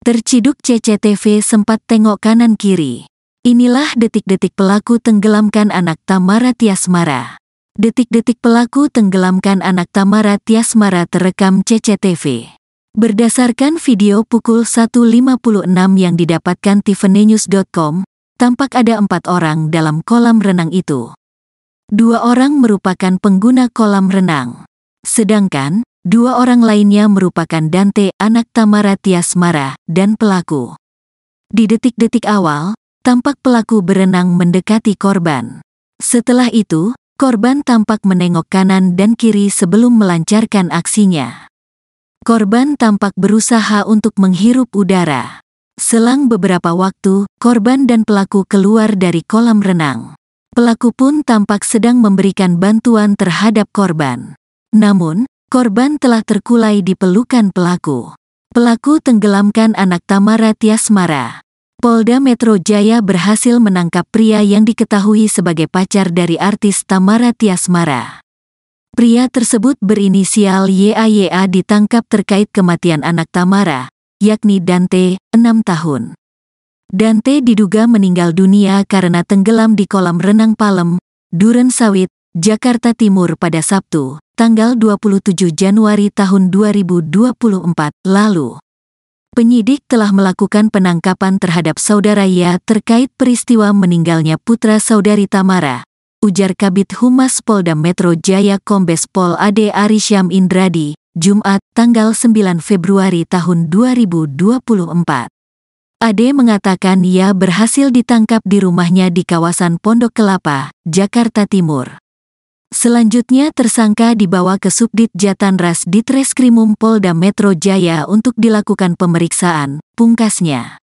Terciduk CCTV sempat tengok kanan kiri. Inilah detik-detik pelaku tenggelamkan anak Tamara Tiasmara. Detik-detik pelaku tenggelamkan anak Tamara Tiasmara terekam CCTV. Berdasarkan video pukul 1.56 yang didapatkan tiffanynews.com, tampak ada empat orang dalam kolam renang itu. Dua orang merupakan pengguna kolam renang. Sedangkan, Dua orang lainnya merupakan Dante anak Tamara Tiasmara dan pelaku. Di detik-detik awal, tampak pelaku berenang mendekati korban. Setelah itu, korban tampak menengok kanan dan kiri sebelum melancarkan aksinya. Korban tampak berusaha untuk menghirup udara. Selang beberapa waktu, korban dan pelaku keluar dari kolam renang. Pelaku pun tampak sedang memberikan bantuan terhadap korban. Namun, Korban telah terkulai di pelukan pelaku. Pelaku tenggelamkan anak Tamara Tiasmara. Polda Metro Jaya berhasil menangkap pria yang diketahui sebagai pacar dari artis Tamara Tiasmara. Pria tersebut berinisial YAYA ditangkap terkait kematian anak Tamara, yakni Dante, 6 tahun. Dante diduga meninggal dunia karena tenggelam di kolam renang Palem, Duren Sawit, Jakarta Timur pada Sabtu, tanggal 27 Januari tahun 2024 lalu. Penyidik telah melakukan penangkapan terhadap saudara ia terkait peristiwa meninggalnya putra saudari Tamara, ujar Kabit Humas Polda Metro Jaya Kombes Pol Ade Arisyam Indradi, Jumat, tanggal 9 Februari tahun 2024. Ade mengatakan ia berhasil ditangkap di rumahnya di kawasan Pondok Kelapa, Jakarta Timur. Selanjutnya tersangka dibawa ke Subdit ras di Treskrimum Polda Metro Jaya untuk dilakukan pemeriksaan, pungkasnya.